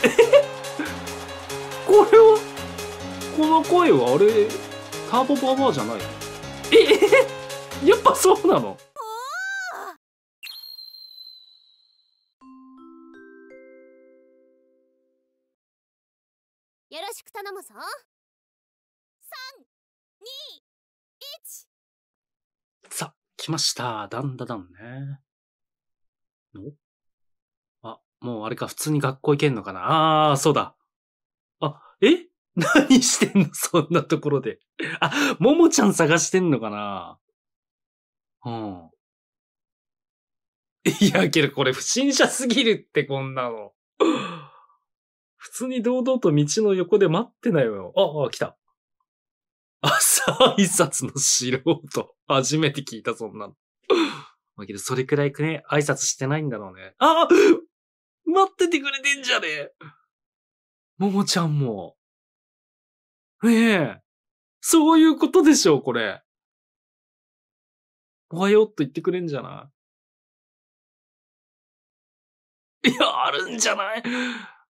これはこの声はあれターボババアじゃないええやっぱそうなのよろしく頼むぞ三二一。さ来ましただんだだんねおもうあれか、普通に学校行けんのかなああ、そうだ。あ、え 何してんのそんなところで。あ、ももちゃん探してんのかなうん。いや、けどこれ不審者すぎるって、こんなの。普通に堂々と道の横で待ってないよ。あ、あ、来た。朝挨拶の素人。初めて聞いた、そんなの。あけど、それくらいくね、挨拶してないんだろうね。ああ待っててくれてんじゃねえ。ももちゃんも。ねえ。そういうことでしょ、これ。おはようと言ってくれんじゃないいや、あるんじゃない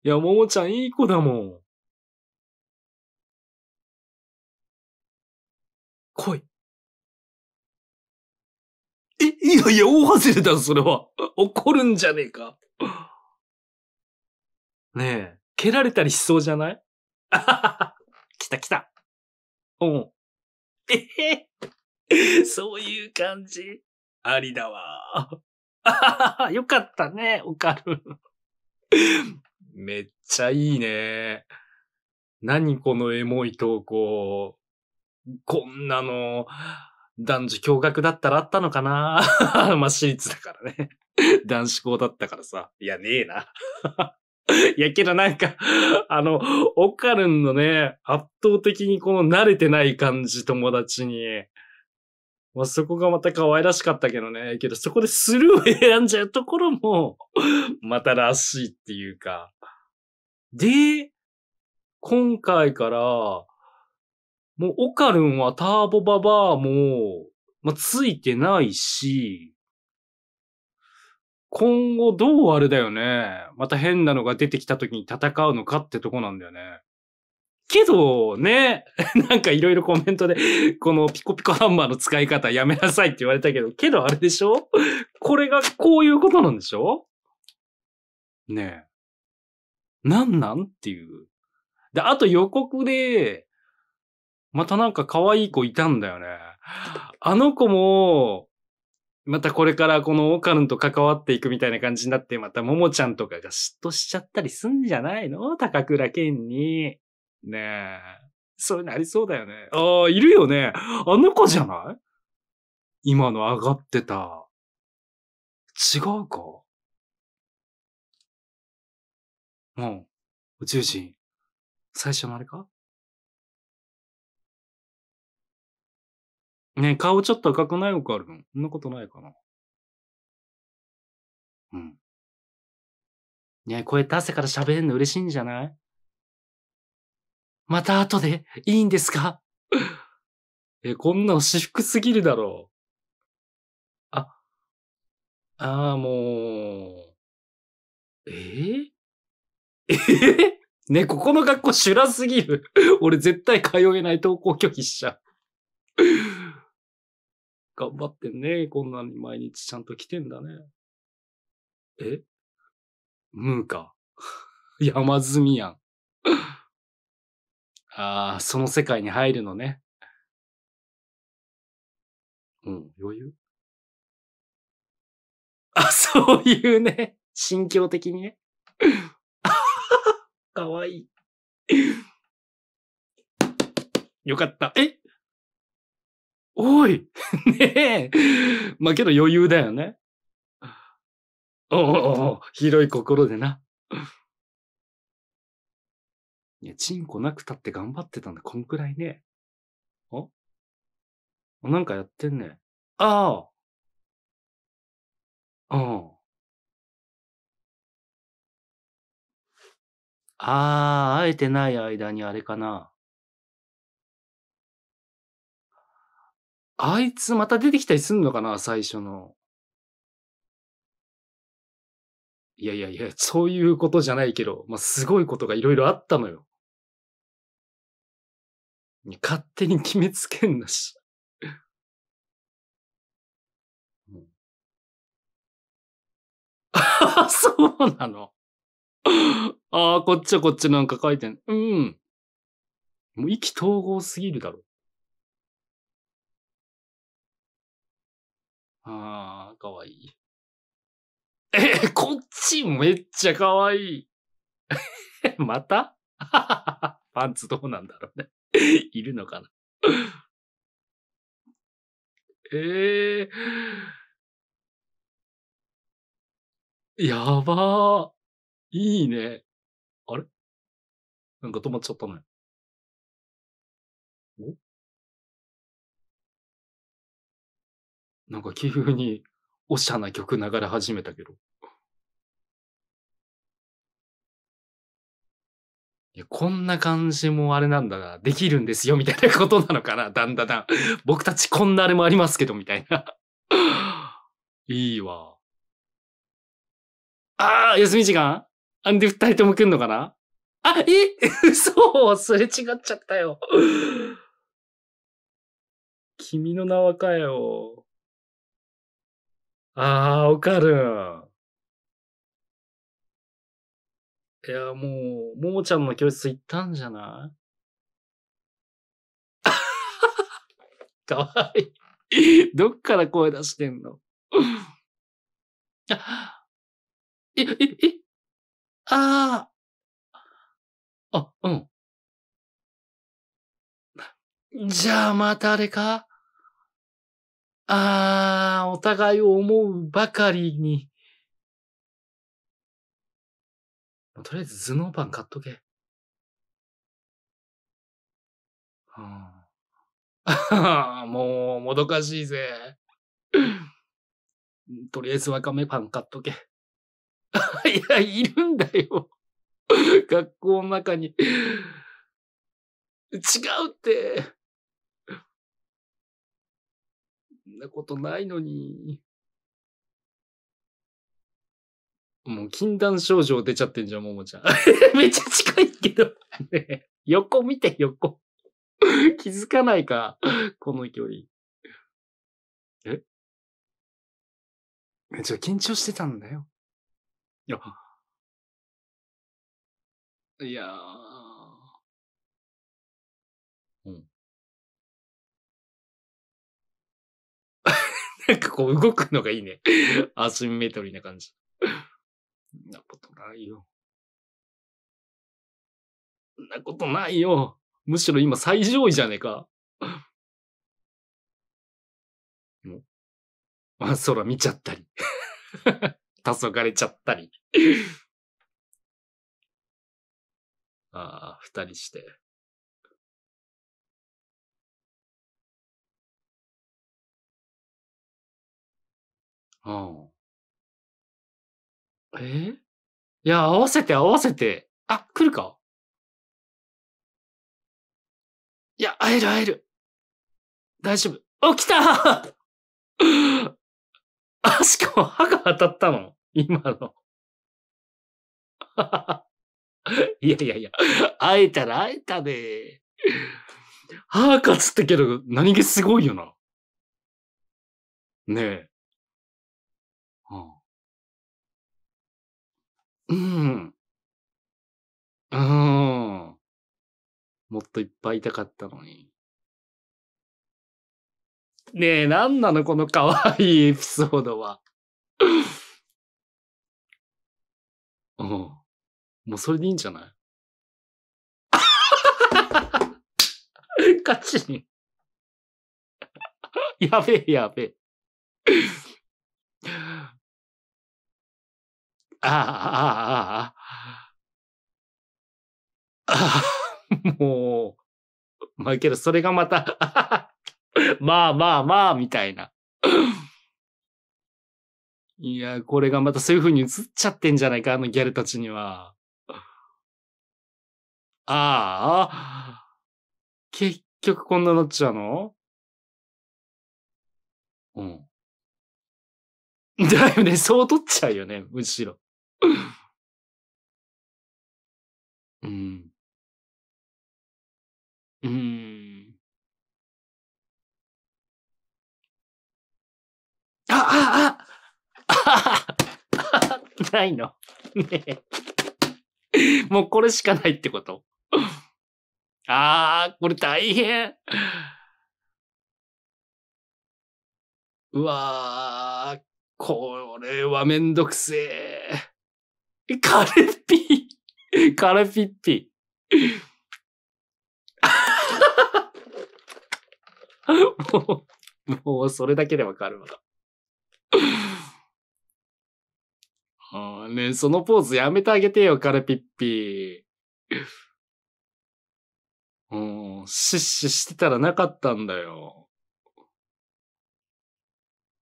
いや、ももちゃんいい子だもん。来い。え、いやいや、大外れだ、それは。怒るんじゃねえか。ねえ。蹴られたりしそうじゃない 来た来た。うん。えへ、ー、そういう感じ。ありだわ。よかったね、オカルン。めっちゃいいね。何このエモい投稿。こんなの、男女共学だったらあったのかなまあ、私立だからね。男子校だったからさ。いや、ねえな。いやけどなんか、あの、オカルンのね、圧倒的にこの慣れてない感じ、友達に。まあ、そこがまた可愛らしかったけどね。けどそこでスルーを選んじゃうところも、またらしいっていうか。で、今回から、もうオカルンはターボババアも、まあ、ついてないし、今後どうあれだよね。また変なのが出てきた時に戦うのかってとこなんだよね。けどね、なんかいろいろコメントで、このピコピコハンマーの使い方やめなさいって言われたけど、けどあれでしょこれがこういうことなんでしょねえ。なんなんっていう。で、あと予告で、またなんか可愛い子いたんだよね。あの子も、またこれからこのオカルンと関わっていくみたいな感じになって、またももちゃんとかが嫉妬しちゃったりすんじゃないの高倉健に。ねえ。そうなりそうだよね。ああ、いるよね。あの子じゃない今の上がってた。違うかうん。宇宙人。最初のあれかね顔ちょっと赤くないよ、かあるのそんなことないかな。うん。ねこうやって汗から喋れるの嬉しいんじゃないまた後でいいんですか え、こんなの私服すぎるだろう。あ、ああ、もう、えー、えー、ね、ここの学校修羅すぎる。俺絶対通えない登校拒否しちゃう。頑張ってんね。こんなに毎日ちゃんと来てんだね。えムーか。山積みやん。ああ、その世界に入るのね。うん、余裕 あ、そういうね。心境的にね。かわいい。よかった。えおい ねえまあけど余裕だよね。おお広い心でな。いや、チンコなくたって頑張ってたんだ。こんくらいね。おなんかやってんね。ああ。うん。ああ、会えてない間にあれかな。あいつまた出てきたりすんのかな最初の。いやいやいや、そういうことじゃないけど、まあ、すごいことがいろいろあったのよ。勝手に決めつけんなし。あ そうなの。ああ、こっちはこっちなんか書いてん。うん。もう意気投合すぎるだろ。ああ、かわいい。え こっちめっちゃかわいい。また パンツどうなんだろうね。いるのかな。ええー、やばー。いいね。あれなんか止まっちゃったね。なんか急におしゃな曲流れ始めたけど。いや、こんな感じもあれなんだが、できるんですよ、みたいなことなのかな、だんだだん。僕たちこんなあれもありますけど、みたいな。いいわ。ああ、休み時間あんで二人とも来んのかなあ、えそう、すれ違っちゃったよ。君の名はかよ。ああ、わかる。いや、もう、ももちゃんの教室行ったんじゃない かわいい。どっから声出してんのえ、え、え、ああ。あ、うん。じゃあまたあれかああ、お互いを思うばかりに。とりあえず頭脳パン買っとけ。はあ、もう、もどかしいぜ。とりあえずわかめパン買っとけ。いや、いるんだよ。学校の中に。違うって。なことないのに。もう禁断症状出ちゃってんじゃん、ももちゃん。めっちゃ近いけど。ね横見て、横。気づかないか、この距離。えめっちゃ緊張してたんだよ。いや、いやー、なんかこう動くのがいいね。アシンメトリーな感じ。んなことないよ。んなことないよ。むしろ今最上位じゃねえか。もう、まあ、空見ちゃったり。黄昏ちゃったり。ああ、二人して。うん。えいや、合わせて合わせて。あ、来るかいや、会える会える。大丈夫。起きた あ、しかも歯が当たったの今の。いやいやいや、会えたら会えたで。歯かつってけど、何気すごいよな。ねえ。うん。うーん。もっといっぱいいたかったのに。ねえ、なんなのこの可愛いエピソードは。うん。もうそれでいいんじゃないガチ に。やべえやべえ。ああ、ああ、ああ。もう、まあけどそれがまた まあまあまあ、みたいな。いや、これがまたそういう風に映っちゃってんじゃないか、あのギャルたちには。ああ、結局こんななっちゃうのうん。だよね、そう取っちゃうよね、むしろ。うん。うん。あああああ ないの。ねもうこれしかないってこと ああ、これ大変。うわあ、これはめんどくせえ。カルピー。カルピッピもう、もうそれだけでわかるわ。ああ、ねそのポーズやめてあげてよ、カルピッピー。うん、シッシしてたらなかったんだよ。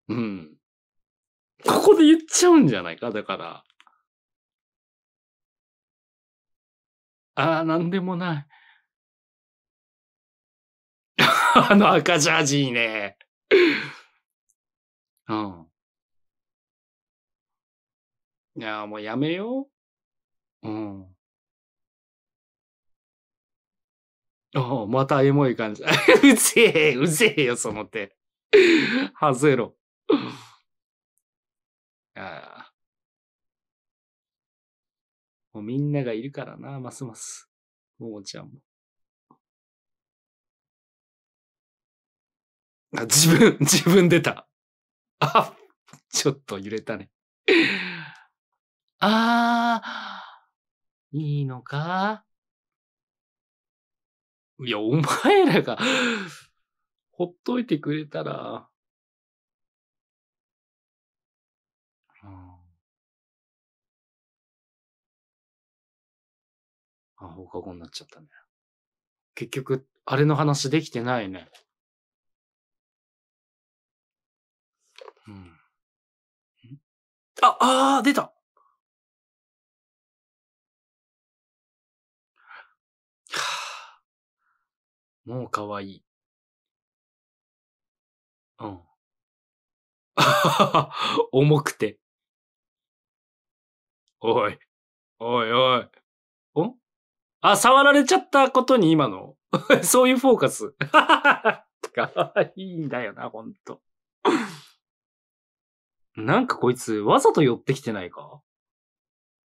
うん。ここで言っちゃうんじゃないかだから。ああ、なんでもない。あの赤ジャージいいね。うん。いや、もうやめよう。うん。おまたエモい感じ。うぜえ、うぜえよ、その手。外せろ。ああ。もうみんながいるからな、ますます。ももちゃんも。あ、自分、自分出た。あ、ちょっと揺れたね。ああ、いいのかいや、お前らが、ほっといてくれたら、あ、放課後になっちゃったね。結局、あれの話できてないね。うん。あ、あー、出た もう可愛い。うん。重くて。おい、おいおい。あ、触られちゃったことに今の、そういうフォーカス。かわいいんだよな、ほんと。なんかこいつ、わざと寄ってきてないか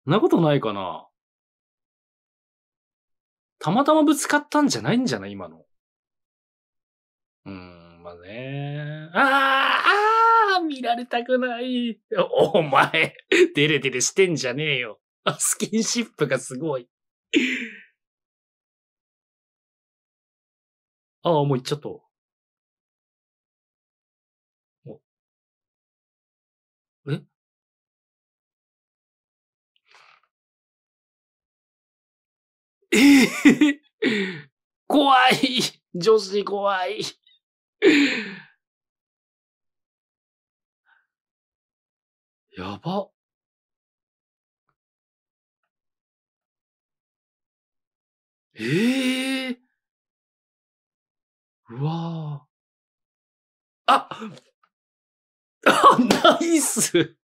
そんなことないかなたまたまぶつかったんじゃないんじゃない今の。うーん、まあねああ、ああ、見られたくない。お前、デレデレしてんじゃねえよ。スキンシップがすごい。ああ、もう行っちゃった。おええ 怖い女子怖いやば。ええー、うわーああ、ナイス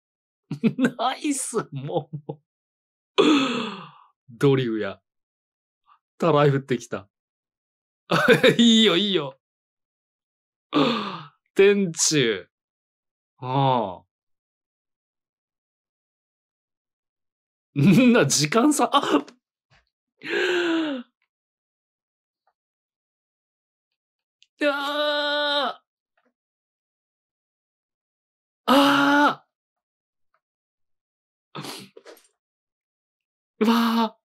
ナイスもう。ドリューや。たらい降ってきた。いいよ、いいよ。天中。ああ。んな、時間差、ああああうわ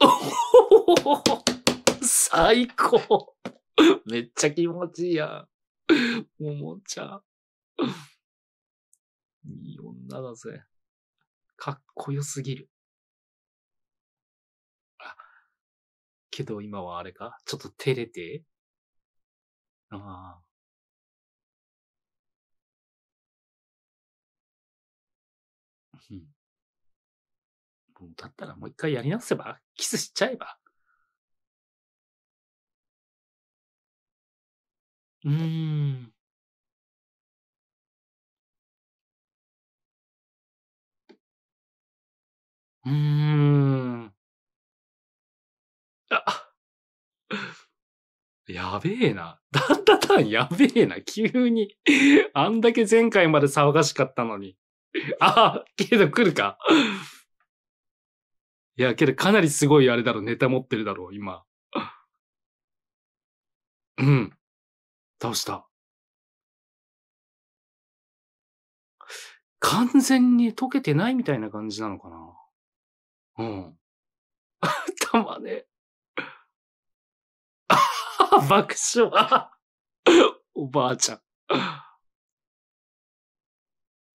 お 最高めっちゃ気持ちいいやん。ももちゃん。いい女だぜ。かっこよすぎる。けど今はあれかちょっと照れてああ。うん。もうだったらもう一回やり直せばキスしちゃえばうーん。うーん。あ やべえな。だんだたんやべえな。急に。あんだけ前回まで騒がしかったのに。あけど来るか。いや、けどかなりすごいあれだろネタ持ってるだろ今。うん。倒した。完全に溶けてないみたいな感じなのかな。うん。た まね。爆笑。おばあちゃん。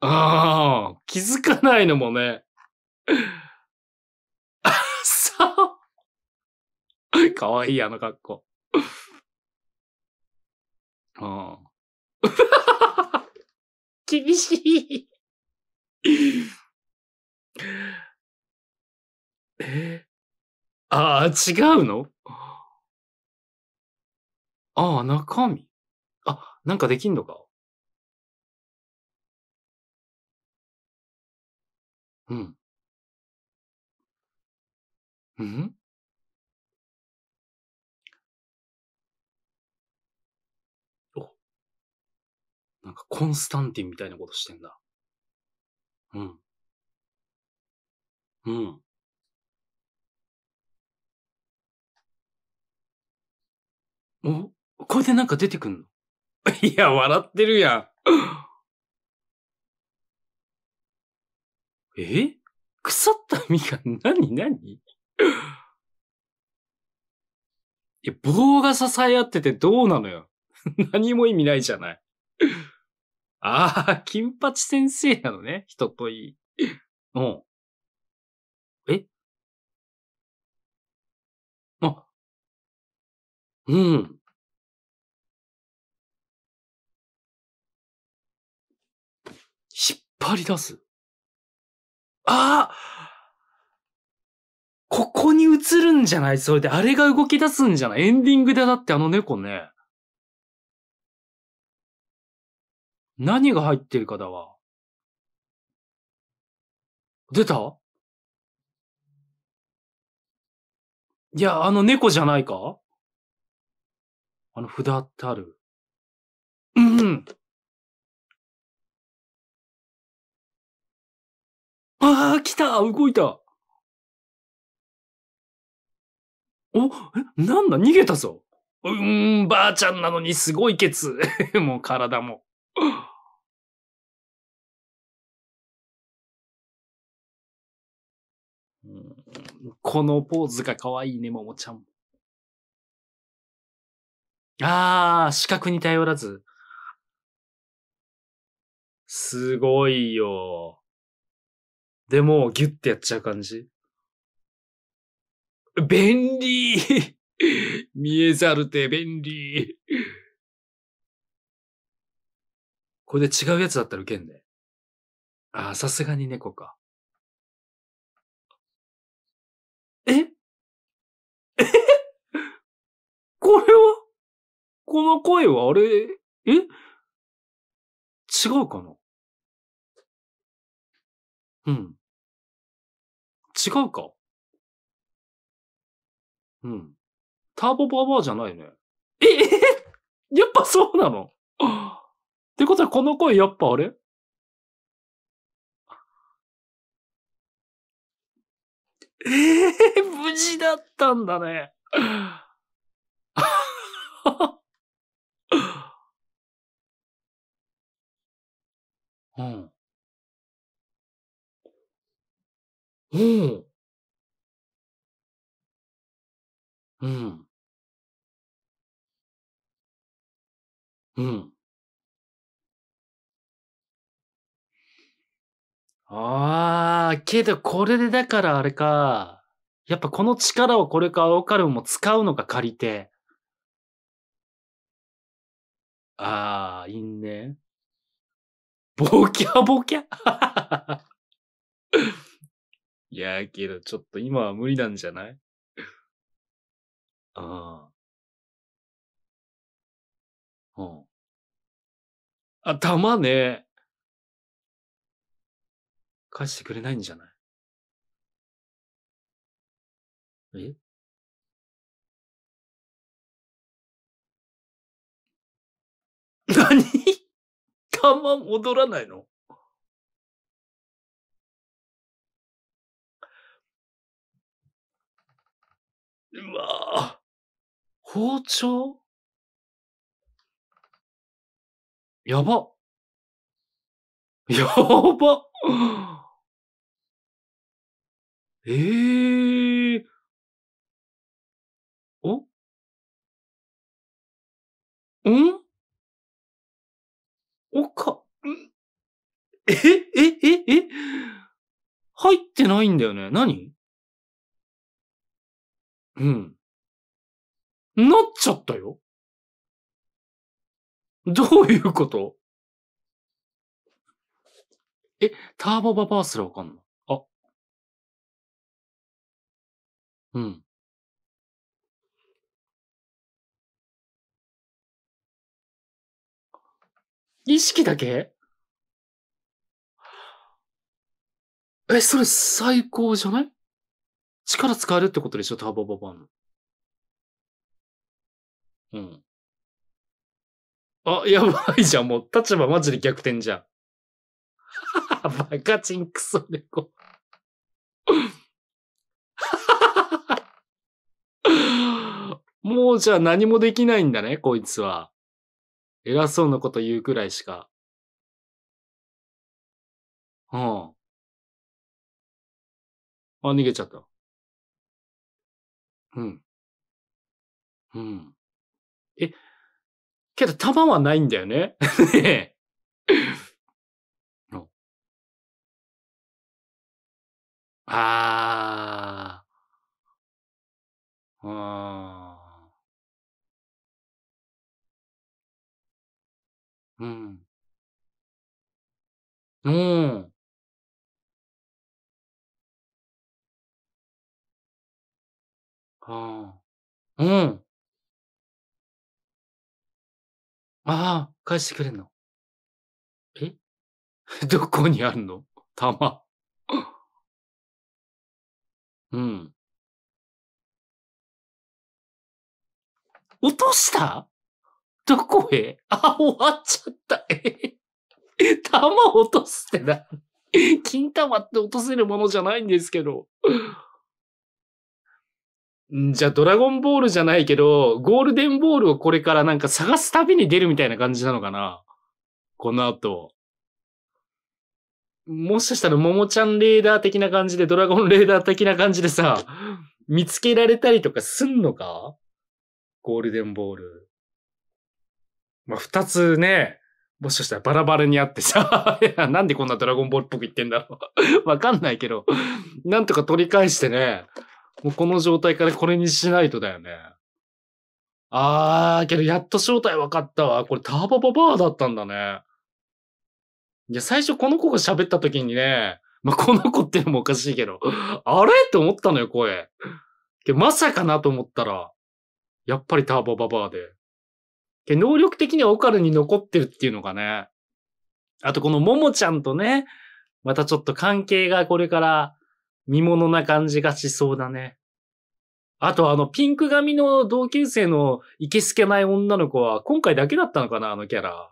ああ、気づかないのもね。そ あ。かわいい、あの格好。ああ。厳しい。えー、ああ、違うのああ、中身。あ、なんかできんのか。うん。うん。お、なんかコンスタンティンみたいなことしてんだ。うん。うん。おこれでなんか出てくんの いや、笑ってるやん。え腐った実が何何や、棒が支え合っててどうなのよ。何も意味ないじゃない。ああ、金八先生なのね、人といい。うん。えあ、うん。張り出す。ああここに映るんじゃないそれで、あれが動き出すんじゃないエンディングでだってあの猫ね。何が入ってるかだわ。出たいや、あの猫じゃないかあの札ってある。うん、うん。ああ、来た動いたお、え、なんだ逃げたぞうーん、ばあちゃんなのにすごいケツ。もう体も。このポーズが可愛いね、ももちゃん。ああ、視覚に頼らず。すごいよ。でも、ギュッてやっちゃう感じ。便利 見えざるて便利これで違うやつだったら受けんね。ああ、さすがに猫か。え えこれはこの声はあれ、え違うかなうん。違うか。うん。ターボババアじゃないね。え、え やっぱそうなの ってことはこの声やっぱあれえ えー、無事だったんだね。うん。うん。うん。うん。ああ、けどこれでだからあれか。やっぱこの力をこれからオカルンも使うのか、借りて。ああ、いいね。ボキャボキャ。いやけど、ちょっと今は無理なんじゃない ああ。うん。あ、玉ね。返してくれないんじゃないえ 何弾 戻らないのうわぁ。包丁やば。やば。ええー。おんおか、んええええ入ってないんだよね。何うん。なっちゃったよ。どういうことえ、ターボババーすらわかんない。あ。うん。意識だけえ、それ最高じゃない力使えるってことでしょ、ターボババン。うん。あ、やばいじゃん。もう立場マジで逆転じゃん。バカチンクソ猫。もうじゃあ何もできないんだね、こいつは。偉そうなこと言うくらいしか。うん。あ、逃げちゃった。うん。うん。え、けど弾はないんだよね。ねえ。ああ。ああ。うん。うん。ああ。うん。ああ、返してくれんの。え どこにあるの玉。うん。落としたどこへあ、終わっちゃった。え玉落とすってな。金玉って落とせるものじゃないんですけど。じゃあドラゴンボールじゃないけど、ゴールデンボールをこれからなんか探す旅に出るみたいな感じなのかなこの後。もしかしたら桃ちゃんレーダー的な感じで、ドラゴンレーダー的な感じでさ、見つけられたりとかすんのかゴールデンボール。まあ、二つね、もしかしたらバラバラにあってさ、なんでこんなドラゴンボールっぽく言ってんだろう。わかんないけど、なんとか取り返してね、もうこの状態からこれにしないとだよね。あー、けどやっと正体分かったわ。これターボババアだったんだね。いや、最初この子が喋った時にね、まあ、この子ってのもおかしいけど、あれって思ったのよ、声。けまさかなと思ったら、やっぱりターボババアで。能力的にはオカルに残ってるっていうのがね。あとこのももちゃんとね、またちょっと関係がこれから見物な感じがしそうだね。あとあのピンク髪の同級生のいけすけない女の子は今回だけだったのかなあのキャラ。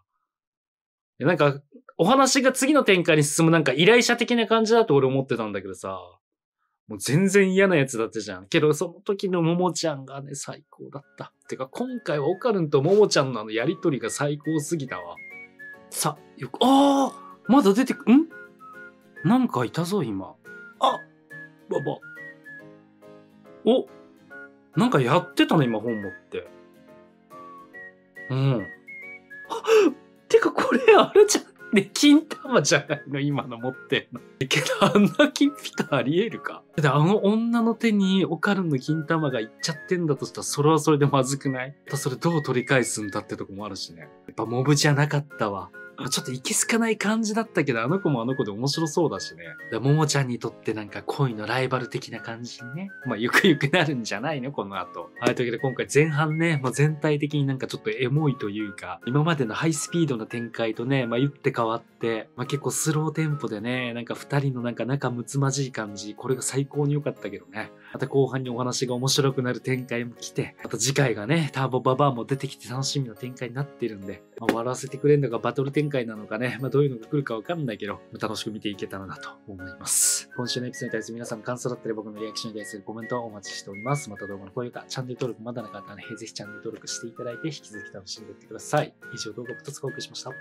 なんかお話が次の展開に進むなんか依頼者的な感じだと俺思ってたんだけどさ。もう全然嫌なやつだったじゃん。けどその時のももちゃんがね最高だった。てか今回はオカルンとももちゃんのあのやりとりが最高すぎたわ。さ、よく、ああまだ出てく、んなんかいたぞ今。ばば。おなんかやってたね、今本持って。うん。てかこれあれじゃん。ね、金玉じゃないの今の持ってんの。けど、あんな金ピカありえるかだってあの女の手にオカルンの金玉がいっちゃってんだとしたら、それはそれでまずくないそれどう取り返すんだってとこもあるしね。やっぱモブじゃなかったわ。ちょっと行きすかない感じだったけど、あの子もあの子で面白そうだしね。で、ももちゃんにとってなんか恋のライバル的な感じにね、まあ、ゆくゆくなるんじゃないのこの後。はい、というわけで今回前半ね、まあ、全体的になんかちょっとエモいというか、今までのハイスピードな展開とね、まあ、言って変わって、まあ、結構スローテンポでね、なんか2人のなんか仲睦まじい感じ、これが最高に良かったけどね。また後半にお話が面白くなる展開も来て、また次回がね、ターボババアも出てきて楽しみな展開になってるんで、まあ、笑わせてくれるのがバトル展開なのかね、まあ、どういうのが来るかわかんないけど、楽しく見ていけたらなと思います。今週のエピソードに対する皆さんの感想だったり僕のリアクションに対するコメントをお待ちしております。また動画の高評価、チャンネル登録まだの方はね、ぜひチャンネル登録していただいて、引き続き楽しんでいってください。以上動画2つ報告しました。